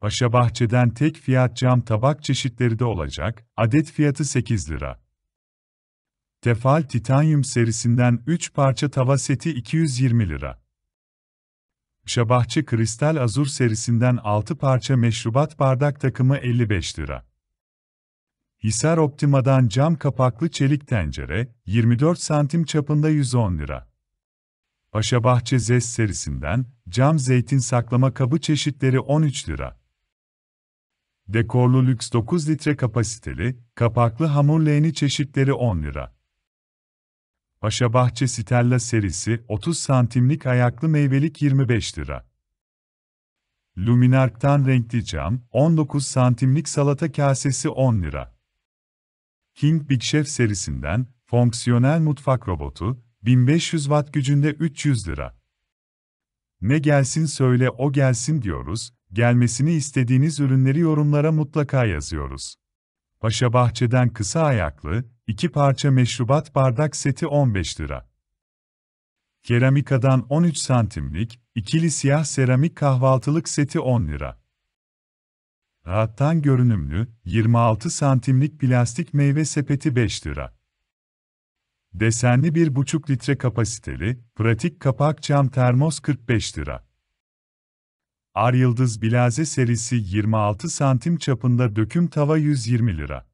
Paşa Bahçe'den tek fiyat cam tabak çeşitleri de olacak, adet fiyatı 8 lira. Tefal Titanium serisinden 3 parça tava seti 220 lira. Bahçe Kristal Azur serisinden 6 parça meşrubat bardak takımı 55 lira. Hisar Optima'dan cam kapaklı çelik tencere, 24 santim çapında 110 lira. Bahçe Zest serisinden cam zeytin saklama kabı çeşitleri 13 lira. Dekorlu lüks 9 litre kapasiteli, kapaklı hamur leğeni çeşitleri 10 lira. Paşa Bahçe Stella serisi 30 santimlik ayaklı meyvelik 25 lira. Luminark'tan renkli cam 19 santimlik salata kasesi 10 lira. King Big Chef serisinden fonksiyonel mutfak robotu 1500 watt gücünde 300 lira. Ne gelsin söyle o gelsin diyoruz, Gelmesini istediğiniz ürünleri yorumlara mutlaka yazıyoruz. Paşa Bahçe'den kısa ayaklı, iki parça meşrubat bardak seti 15 lira. Keramikadan 13 santimlik, ikili siyah seramik kahvaltılık seti 10 lira. Rahattan görünümlü, 26 santimlik plastik meyve sepeti 5 lira. Desenli 1,5 litre kapasiteli, pratik kapak cam termos 45 lira. Ar Yıldız Bilaze serisi 26 santim çapında döküm tava 120 lira.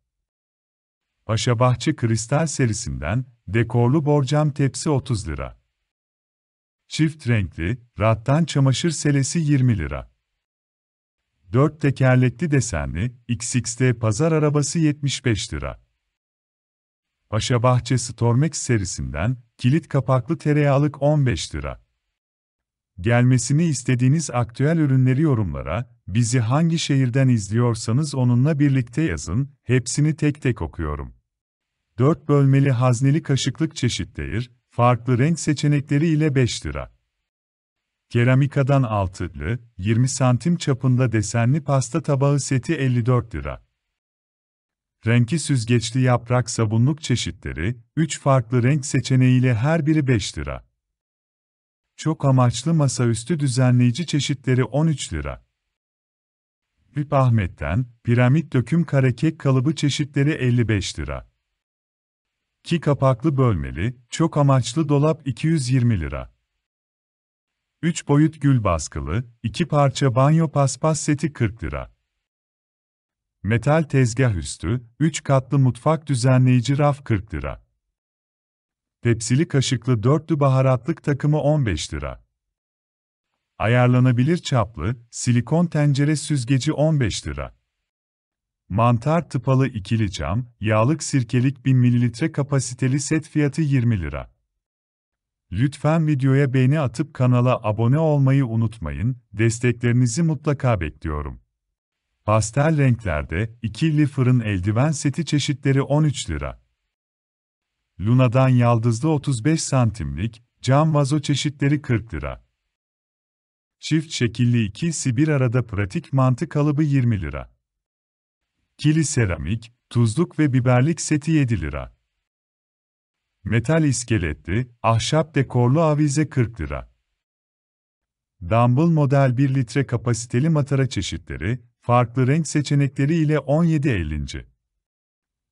Bahçe Kristal serisinden dekorlu borcam tepsi 30 lira. Çift renkli, rattan çamaşır selesi 20 lira. 4 tekerlekli desenli, XXT pazar arabası 75 lira. Bahçe Stormex serisinden, kilit kapaklı tereyağlık 15 lira. Gelmesini istediğiniz aktüel ürünleri yorumlara, bizi hangi şehirden izliyorsanız onunla birlikte yazın, hepsini tek tek okuyorum. 4 bölmeli hazneli kaşıklık çeşit değir, farklı renk seçenekleri ile 5 lira. Keramikadan 6'lı, 20 santim çapında desenli pasta tabağı seti 54 lira. Renki süzgeçli yaprak sabunluk çeşitleri, 3 farklı renk seçeneğiyle her biri 5 lira. Çok amaçlı masaüstü düzenleyici çeşitleri 13 lira. Bip Ahmet'ten, piramit döküm kare kek kalıbı çeşitleri 55 lira. Ki kapaklı bölmeli, çok amaçlı dolap 220 lira. 3 boyut gül baskılı, 2 parça banyo paspas seti 40 lira. Metal tezgah üstü, 3 katlı mutfak düzenleyici raf 40 lira. Tepsili kaşıklı dörtlü baharatlık takımı 15 lira. Ayarlanabilir çaplı, silikon tencere süzgeci 15 lira. Mantar tıpalı ikili cam, yağlık sirkelik 1000 ml kapasiteli set fiyatı 20 lira. Lütfen videoya beğeni atıp kanala abone olmayı unutmayın, desteklerinizi mutlaka bekliyorum. Pastel renklerde, ikili fırın eldiven seti çeşitleri 13 lira. Luna'dan yaldızlı 35 santimlik, cam vazo çeşitleri 40 lira. Çift şekilli ikisi bir arada pratik mantı kalıbı 20 lira. Kili seramik, tuzluk ve biberlik seti 7 lira. Metal iskeletli, ahşap dekorlu avize 40 lira. Dumble model 1 litre kapasiteli matara çeşitleri, farklı renk seçenekleri ile 17.50.